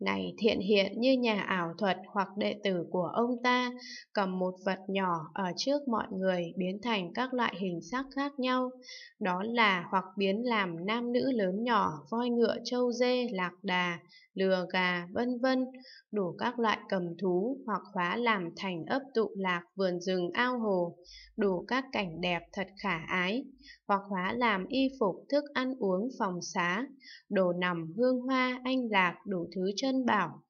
này thiện hiện như nhà ảo thuật hoặc đệ tử của ông ta, cầm một vật nhỏ ở trước mọi người biến thành các loại hình sắc khác nhau, đó là hoặc biến làm nam nữ lớn nhỏ, voi ngựa, trâu dê, lạc đà, lừa gà, vân vân, đủ các loại cầm thú hoặc hóa làm thành ấp tụ lạc vườn rừng ao hồ, đủ các cảnh đẹp thật khả ái, hoặc hóa làm y phục, thức ăn uống, phòng xá, đồ nằm, hương hoa, anh lạc, đủ thứ chân bảo,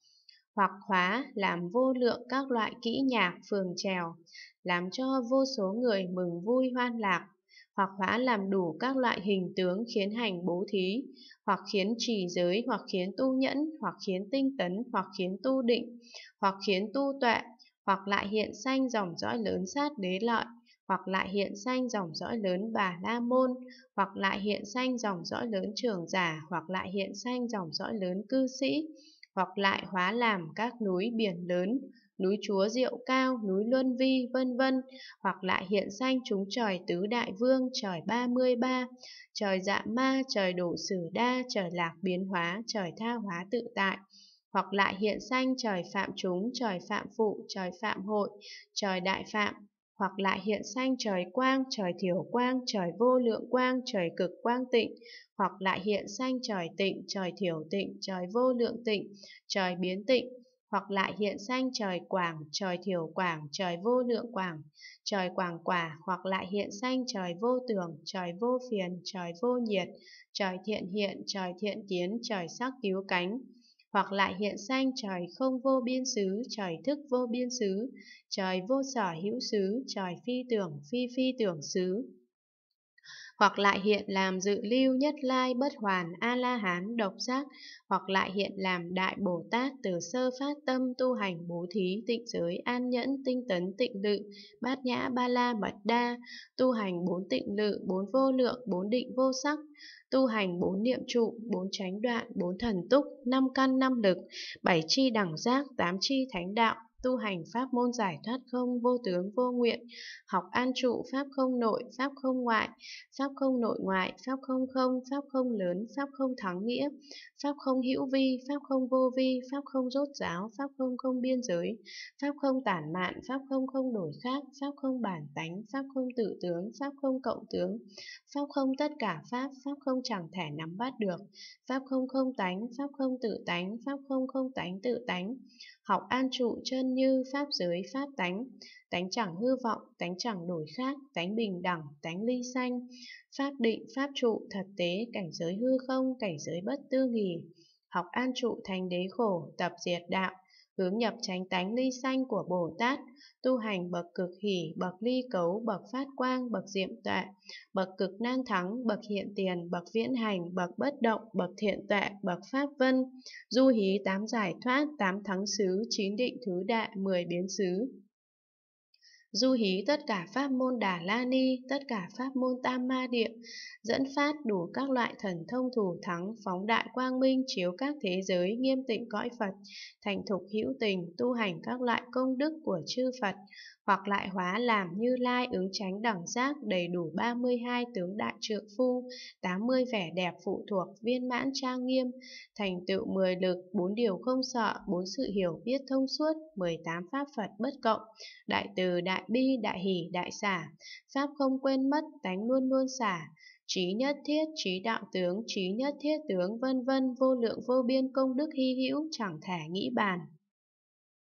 hoặc khóa làm vô lượng các loại kỹ nhạc phường trèo, làm cho vô số người mừng vui hoan lạc hoặc hóa làm đủ các loại hình tướng khiến hành bố thí, hoặc khiến trì giới, hoặc khiến tu nhẫn, hoặc khiến tinh tấn, hoặc khiến tu định, hoặc khiến tu tuệ, hoặc lại hiện sanh dòng dõi lớn sát đế lợi, hoặc lại hiện sanh dòng dõi lớn bà la môn, hoặc lại hiện sanh dòng dõi lớn trường giả, hoặc lại hiện sanh dòng dõi lớn cư sĩ, hoặc lại hóa làm các núi biển lớn, núi Chúa Diệu Cao, núi Luân Vi, vân vân, hoặc lại hiện sanh chúng trời tứ đại vương, trời 33, trời dạ ma, trời đủ sử đa, trời lạc biến hóa, trời tha hóa tự tại hoặc lại hiện sanh trời phạm chúng, trời phạm phụ, trời phạm hội, trời đại phạm, hoặc lại hiện sanh trời quang, trời thiểu quang, trời vô lượng quang, trời cực quang tịnh, hoặc lại hiện sanh trời tịnh, trời thiểu tịnh, trời vô lượng tịnh, trời biến tịnh, hoặc lại hiện sanh trời quảng, trời thiểu quảng, trời vô lượng quảng, trời quảng quả, hoặc lại hiện sanh trời vô tưởng, trời vô phiền, trời vô nhiệt, trời thiện hiện, trời thiện kiến, trời sắc cứu cánh, hoặc lại hiện sanh trời không vô biên xứ, trời thức vô biên xứ, trời vô sở hữu xứ, trời phi tưởng, phi phi tưởng xứ hoặc lại hiện làm dự lưu nhất lai bất hoàn A-la-hán độc giác, hoặc lại hiện làm đại Bồ Tát từ sơ phát tâm tu hành bố thí tịnh giới an nhẫn tinh tấn tịnh lự, bát nhã ba la mật đa, tu hành bốn tịnh lự, bốn vô lượng, bốn định vô sắc, tu hành bốn niệm trụ, bốn tránh đoạn, bốn thần túc, năm căn năm lực, bảy chi đẳng giác, tám chi thánh đạo, tu hành pháp môn giải thoát không vô tướng vô nguyện, học an trụ pháp không nội, pháp không ngoại, pháp không nội ngoại, pháp không không, pháp không lớn, pháp không thắng nghĩa, pháp không hữu vi, pháp không vô vi, pháp không rốt giáo, pháp không không biên giới, pháp không tản mạn, pháp không không đổi khác, pháp không bản tánh, pháp không tự tướng, pháp không cộng tướng, pháp không tất cả pháp, pháp không chẳng thể nắm bắt được, pháp không không tánh, pháp không tự tánh, pháp không không tánh tự tánh, học an trụ chân như pháp giới pháp tánh, tánh chẳng hư vọng, tánh chẳng đổi khác, tánh bình đẳng, tánh ly sanh, pháp định, pháp trụ, thật tế, cảnh giới hư không, cảnh giới bất tư nghỉ, học an trụ thành đế khổ, tập diệt đạo, hướng nhập tránh tánh ly xanh của Bồ Tát, tu hành bậc cực hỷ, bậc ly cấu, bậc phát quang, bậc diệm tuệ, bậc cực nan thắng, bậc hiện tiền, bậc viễn hành, bậc bất động, bậc thiện tuệ, bậc pháp vân, du hí tám giải thoát, tám thắng xứ, chín định thứ đại, mười biến xứ du hí tất cả pháp môn đà la ni, tất cả pháp môn tam ma địa, dẫn phát đủ các loại thần thông thủ thắng, phóng đại quang minh, chiếu các thế giới, nghiêm tịnh cõi Phật, thành thục hữu tình, tu hành các loại công đức của chư Phật, hoặc lại hóa làm như lai ứng tránh đẳng giác đầy đủ 32 tướng đại trượng phu, 80 vẻ đẹp phụ thuộc viên mãn trang nghiêm, thành tựu 10 lực, bốn điều không sợ, bốn sự hiểu biết thông suốt, 18 pháp Phật bất cộng, đại từ đại đại bi, đại hỷ, đại xả. Pháp không quên mất, tánh luôn luôn xả. Trí nhất thiết, trí đạo tướng, trí nhất thiết tướng, vân vân, vô lượng vô biên công đức hy hữu, chẳng thể nghĩ bàn.